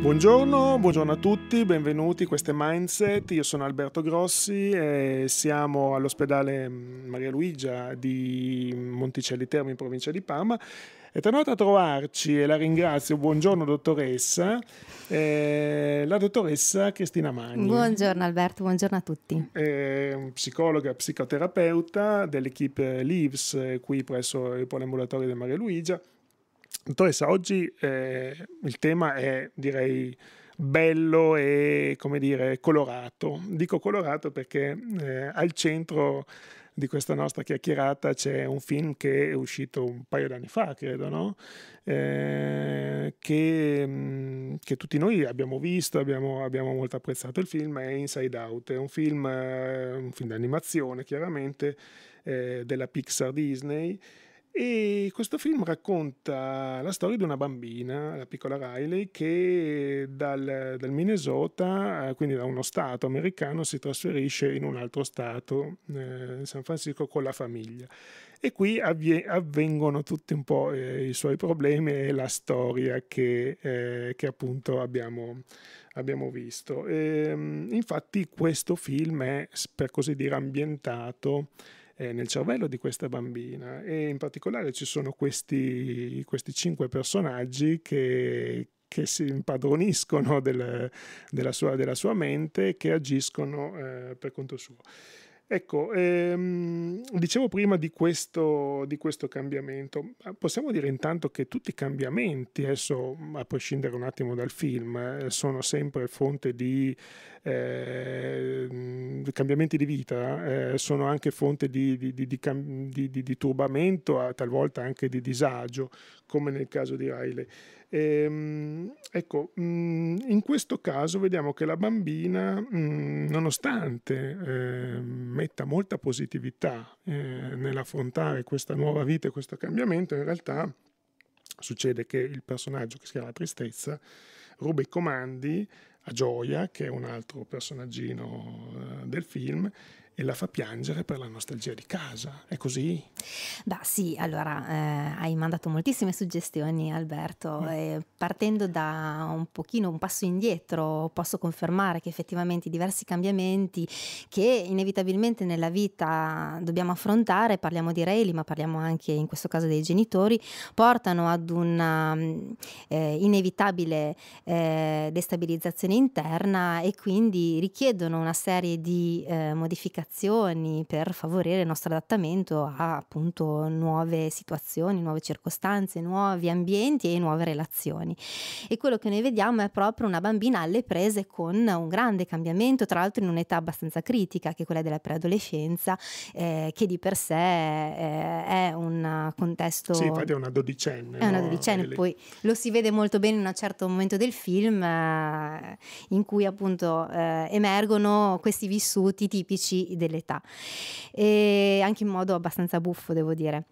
Buongiorno, buongiorno, a tutti, benvenuti, questo è Mindset, io sono Alberto Grossi e siamo all'ospedale mm, Maria Luigia di Monticelli Terme in provincia di Parma. È tornata a trovarci e la ringrazio. Buongiorno dottoressa, eh, la dottoressa Cristina Magni. Buongiorno Alberto, buongiorno a tutti. Eh, psicologa, psicoterapeuta dell'equipe LIVS eh, qui presso il Poliambulatorio di Maria Luigia Dottoressa, oggi eh, il tema è, direi, bello e, come dire, colorato. Dico colorato perché eh, al centro di questa nostra chiacchierata c'è un film che è uscito un paio d'anni fa, credo, no? eh, che, mm, che, tutti noi abbiamo visto, abbiamo, abbiamo, molto apprezzato il film, è Inside Out, è un film, eh, un film d'animazione chiaramente eh, della Pixar Disney e questo film racconta la storia di una bambina, la piccola Riley, che dal, dal, Minnesota, eh, quindi da uno stato americano, si trasferisce in un altro stato, eh, San Francisco, con la famiglia. E qui avvie, avvengono tutti un po' eh, i suoi problemi e la storia che, eh, che appunto abbiamo, abbiamo visto. E, ehm, infatti questo film è, per così dire, ambientato eh, nel cervello di questa bambina e in particolare ci sono questi, questi cinque personaggi che, che si impadroniscono del, della, sua, della, sua, mente e che agiscono eh, per conto suo. Ecco, ehm, dicevo prima di questo, di questo, cambiamento, ah, possiamo dire intanto che tutti i cambiamenti, adesso mm, a prescindere un attimo dal film, eh, sono sempre fonte di eh, mm, cambiamenti di vita, eh, sono anche fonte di, di, di turbamento, talvolta anche di disagio, come nel caso di Riley. E, ehm, ecco, mm, in questo caso vediamo che la bambina, mm, nonostante eh, metta molta positività eh, nell'affrontare questa nuova vita e questo cambiamento, in realtà succede che il personaggio che si chiama Tristezza ruba i comandi a Gioia, che è un altro personaggino eh, del film, e la fa piangere per la nostalgia di casa. È così? Beh sì, allora eh, hai mandato moltissime suggestioni Alberto. Eh. partendo da un pochino un passo indietro posso confermare che effettivamente i diversi cambiamenti che inevitabilmente nella vita dobbiamo affrontare, parliamo di Reili ma parliamo anche in questo caso dei genitori, portano ad una eh, inevitabile eh, destabilizzazione interna e quindi richiedono una serie di eh, modificazioni azioni per favorire il nostro adattamento a appunto nuove situazioni, nuove circostanze, nuovi ambienti e nuove relazioni. E quello che noi vediamo è proprio una bambina alle prese con un grande cambiamento, tra l'altro in un'età abbastanza critica, che è quella della preadolescenza, eh, che di per sé eh, è un contesto... Sì, infatti è una dodicenne. È no? una dodicenne, Ele... poi lo si vede molto bene in un certo momento del film, eh, in cui appunto eh, emergono questi vissuti tipici dell'età, e anche in modo abbastanza buffo, devo dire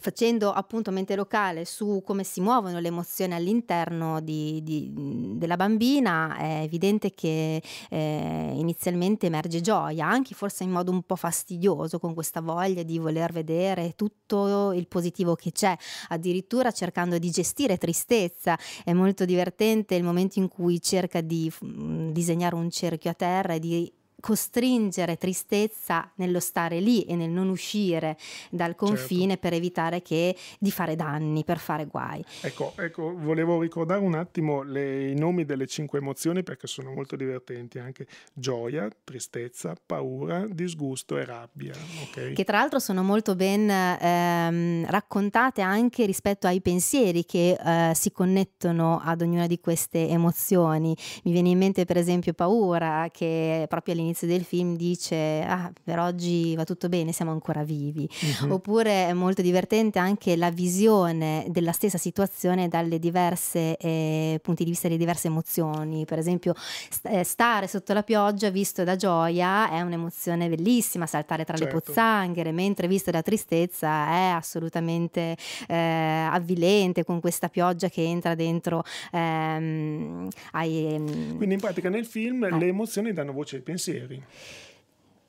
facendo appunto mente locale su come si muovono le emozioni all'interno di, di, della bambina è evidente che eh, inizialmente emerge gioia, anche forse in modo un po' fastidioso con questa voglia di voler vedere tutto il positivo che c'è, addirittura cercando di gestire tristezza. È molto divertente il momento in cui cerca di mh, mm, disegnare un cerchio a terra e di costringere tristezza nello stare lì e nel non uscire dal certo. confine certo. per evitare che, di fare danni, per fare guai. Ecco, ecco volevo ricordare un attimo le, i nomi delle cinque emozioni perché sono molto divertenti anche gioia, tristezza, paura, disgusto e rabbia. Okay? Che tra l'altro sono molto ben ehm, raccontate anche rispetto ai pensieri che eh, si connettono ad ognuna di queste emozioni. Mi viene in mente per esempio paura che proprio all'inizio all'inizio del film dice ah per oggi va tutto bene, siamo ancora vivi. Mm-hmm. Oppure è molto divertente anche la visione della stessa situazione dalle diverse eh, punti di vista delle diverse emozioni, per esempio st- eh, stare sotto la pioggia visto da gioia è un'emozione bellissima, saltare tra certo. le pozzanghere, mentre visto da tristezza è assolutamente eh, avvilente con questa pioggia che entra dentro ehm, ai... Ehm, Quindi in pratica nel film eh. le emozioni danno voce ai pensieri desideri.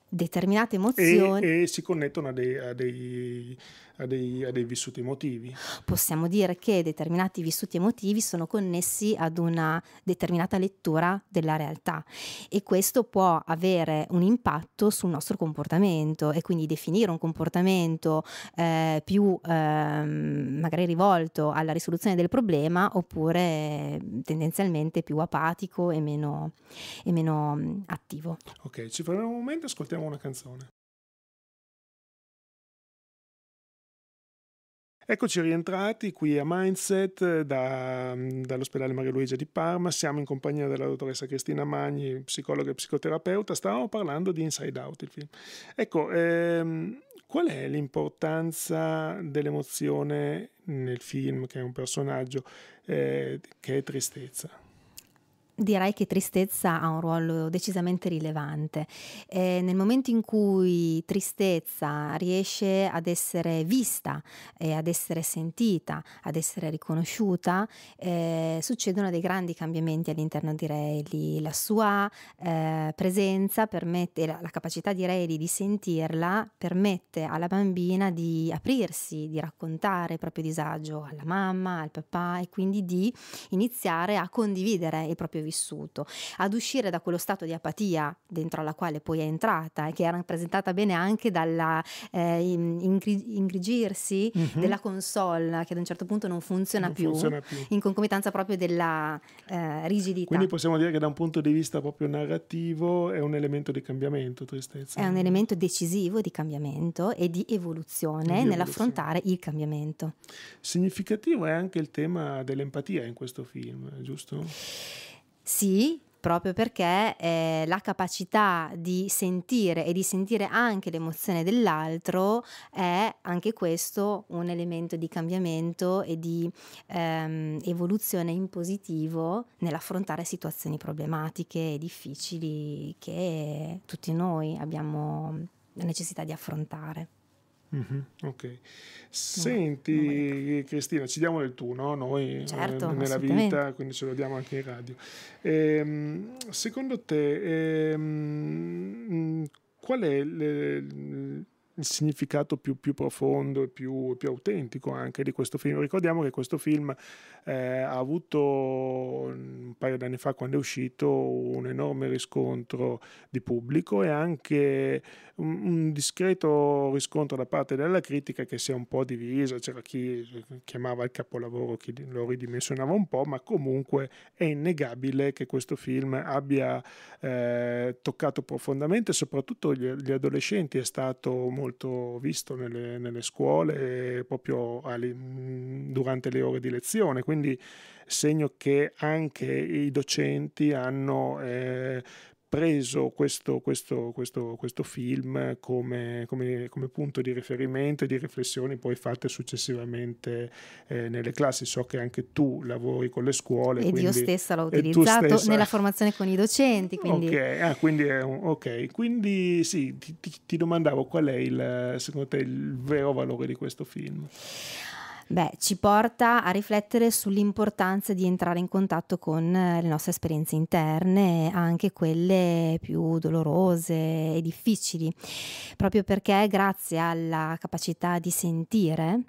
Determinate emozioni. E, e si connettono a dei, a dei a dei, a dei vissuti emotivi. Possiamo dire che determinati vissuti emotivi sono connessi ad una determinata lettura della realtà e questo può avere un impatto sul nostro comportamento e quindi definire un comportamento eh, più eh, magari rivolto alla risoluzione del problema oppure eh, tendenzialmente più apatico e meno, e meno mm, attivo. Ok, ci fermiamo un momento e ascoltiamo una canzone. Eccoci rientrati qui a Mindset eh, da, mm, dall'ospedale Maria Luigia di Parma, siamo in compagnia della dottoressa Cristina Magni, psicologa e psicoterapeuta, stavamo parlando di Inside Out il film. Ecco, ehm, qual è l'importanza dell'emozione nel film che è un personaggio eh, che è tristezza? Direi che tristezza ha un ruolo decisamente rilevante. Eh, nel momento in cui tristezza riesce ad essere vista, eh, ad essere sentita, ad essere riconosciuta, eh, succedono dei grandi cambiamenti all'interno di Reilly. La sua eh, presenza permette, la, la capacità di Reilly di sentirla permette alla bambina di aprirsi, di raccontare il proprio disagio alla mamma, al papà e quindi di iniziare a condividere il proprio vissuto vissuto, ad uscire da quello stato di apatia dentro alla quale poi è entrata e che è rappresentata bene anche dalla eh, mm -hmm. della console che ad un certo punto non funziona, non più, funziona più, in concomitanza proprio della eh, rigidità. Quindi possiamo dire che da un punto di vista proprio narrativo è un elemento di cambiamento, tristezza. È un elemento decisivo di cambiamento e di evoluzione nell'affrontare il cambiamento. Significativo è anche il tema dell'empatia in questo film, giusto? Sì, proprio perché eh, la capacità di sentire e di sentire anche l'emozione dell'altro è anche questo un elemento di cambiamento e di ehm, evoluzione in positivo nell'affrontare situazioni problematiche e difficili che tutti noi abbiamo la necessità di affrontare. Mm-hmm. Ok. Senti, no, Cristina, ci diamo del tu, no? Noi eh, certo, eh, nella vita, quindi ce lo diamo anche in radio. Ehm, secondo te, ehm, qual è le, il significato più, più profondo e più, più, autentico anche di questo film. Ricordiamo che questo film eh, ha avuto mm, un paio d'anni fa quando è uscito un enorme riscontro di pubblico e anche un, mm, un discreto riscontro da parte della critica che si è un po' divisa, c'era chi eh, chiamava il capolavoro, chi lo ridimensionava un po', ma comunque è innegabile che questo film abbia eh, toccato profondamente soprattutto gli, gli adolescenti, è stato molto molto visto nelle, nelle scuole proprio alle, durante le ore di lezione, quindi segno che anche i docenti hanno eh, preso questo, questo, questo, questo film come, come, come, punto di riferimento e di riflessioni poi fatte successivamente eh, nelle classi. So che anche tu lavori con le scuole. E quindi, io stessa l'ho utilizzato stessa... nella formazione con i docenti. Quindi... Ok, ah, quindi, un, okay. quindi sì, ti, ti, ti, domandavo qual è il, secondo te il vero valore di questo film. Beh, ci porta a riflettere sull'importanza di entrare in contatto con eh, le nostre esperienze interne, anche quelle più dolorose e difficili, proprio perché grazie alla capacità di sentire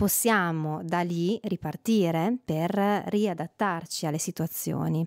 possiamo da lì ripartire per riadattarci alle situazioni.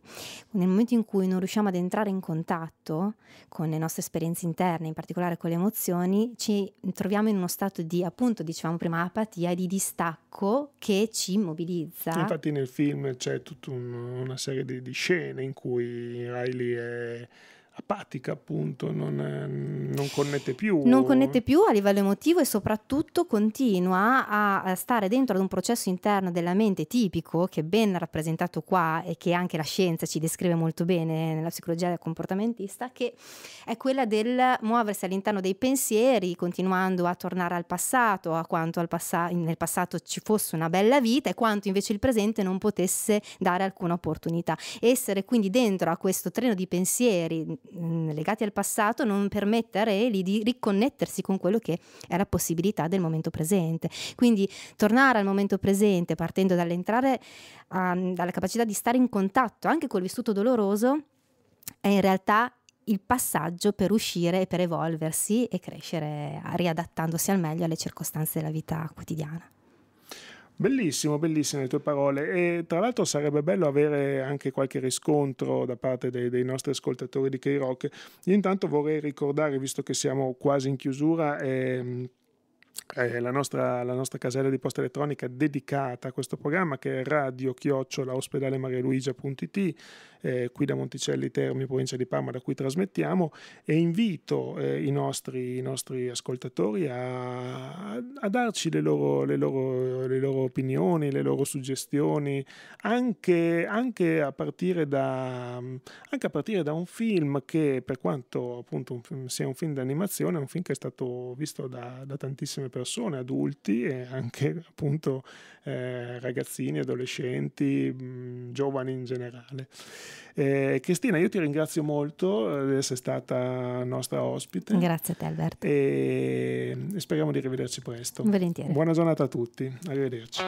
Nel momento in cui non riusciamo ad entrare in contatto con le nostre esperienze interne, in particolare con le emozioni, ci troviamo in uno stato di, appunto, dicevamo prima, apatia e di distacco che ci immobilizza. Infatti nel film c'è tutta un, una serie di, di, scene in cui Riley è apatica, appunto, non, eh, non, connette più. Non connette più a livello emotivo e soprattutto continua a stare dentro ad un processo interno della mente tipico, che è ben rappresentato qua e che anche la scienza ci descrive molto bene nella psicologia comportamentista, che è quella del muoversi all'interno dei pensieri, continuando a tornare al passato, a quanto pass- nel passato ci fosse una bella vita e quanto invece il presente non potesse dare alcuna opportunità. Essere quindi dentro a questo treno di pensieri Mm, legati al passato non permette a Reli di riconnettersi con quello che è la possibilità del momento presente. Quindi tornare al momento presente partendo dall'entrare, um, dalla capacità di stare in contatto anche col vissuto doloroso è in realtà il passaggio per uscire e per evolversi e crescere riadattandosi al meglio alle circostanze della vita quotidiana. Bellissimo, bellissime le tue parole e tra l'altro sarebbe bello avere anche qualche riscontro da parte dei, dei nostri ascoltatori di K-Rock. Io intanto vorrei ricordare, visto che siamo quasi in chiusura, ehm, eh, la, nostra, la, nostra, casella di posta elettronica dedicata a questo programma che è radio-ospedale-marialuigia.it eh, qui da Monticelli Termi, provincia di Parma, da cui trasmettiamo e invito eh, i, nostri, i, nostri, ascoltatori a, a darci le loro, le, loro, le loro, opinioni, le loro suggestioni, anche, anche, a da, anche, a partire da, un film che per quanto appunto un, sia un film d'animazione, è un film che è stato visto da, da tantissime persone, adulti e anche appunto eh, ragazzini, adolescenti, mh, mm, giovani in generale. Eh, Cristina, io ti ringrazio molto eh, di essere stata nostra ospite. Grazie a te Alberto. E mm, speriamo di rivederci presto. Volentieri. Buona giornata a tutti, arrivederci.